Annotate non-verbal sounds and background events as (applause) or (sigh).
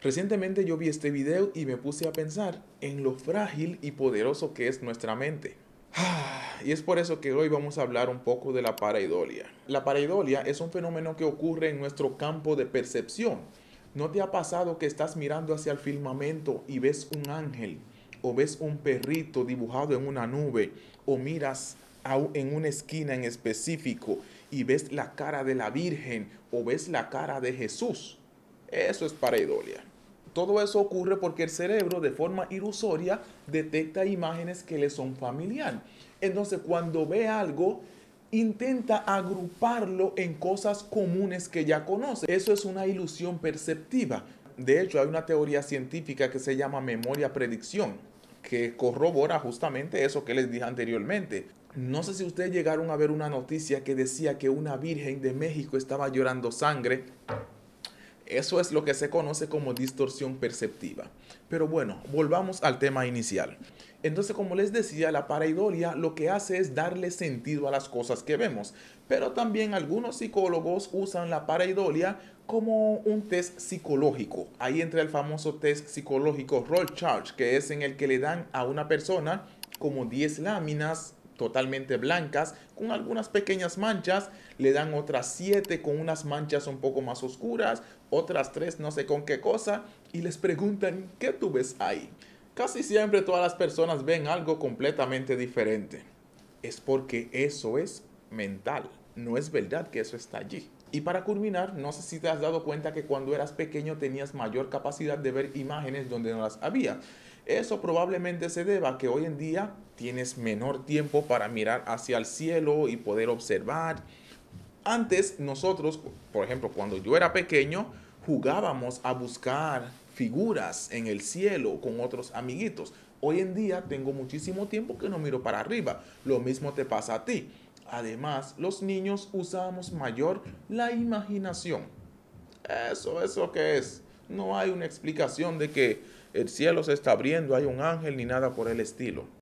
Recientemente yo vi este video y me puse a pensar en lo frágil y poderoso que es nuestra mente. (sighs) Y es por eso que hoy vamos a hablar un poco de la pareidolia. La pareidolia es un fenómeno que ocurre en nuestro campo de percepción. ¿No te ha pasado que estás mirando hacia el firmamento y ves un ángel o ves un perrito dibujado en una nube o miras en una esquina en específico y ves la cara de la Virgen o ves la cara de Jesús? Eso es pareidolia. Todo eso ocurre porque el cerebro de forma ilusoria detecta imágenes que le son familiar. Entonces cuando ve algo, intenta agruparlo en cosas comunes que ya conoce. Eso es una ilusión perceptiva. De hecho, hay una teoría científica que se llama memoria predicción, que corrobora justamente eso que les dije anteriormente. No sé si ustedes llegaron a ver una noticia que decía que una virgen de México estaba llorando sangre eso es lo que se conoce como distorsión perceptiva. Pero bueno, volvamos al tema inicial. Entonces, como les decía, la pareidolia lo que hace es darle sentido a las cosas que vemos. Pero también algunos psicólogos usan la pareidolia como un test psicológico. Ahí entra el famoso test psicológico Roll Charge, que es en el que le dan a una persona como 10 láminas totalmente blancas con algunas pequeñas manchas, le dan otras 7 con unas manchas un poco más oscuras, otras 3 no sé con qué cosa y les preguntan ¿qué tú ves ahí? Casi siempre todas las personas ven algo completamente diferente. Es porque eso es mental, no es verdad que eso está allí. Y para culminar, no sé si te has dado cuenta que cuando eras pequeño tenías mayor capacidad de ver imágenes donde no las había. Eso probablemente se deba a que hoy en día tienes menor tiempo para mirar hacia el cielo y poder observar. Antes nosotros, por ejemplo, cuando yo era pequeño, jugábamos a buscar figuras en el cielo con otros amiguitos. Hoy en día tengo muchísimo tiempo que no miro para arriba. Lo mismo te pasa a ti. Además, los niños usamos mayor la imaginación. Eso, eso que es. No hay una explicación de que el cielo se está abriendo, hay un ángel ni nada por el estilo.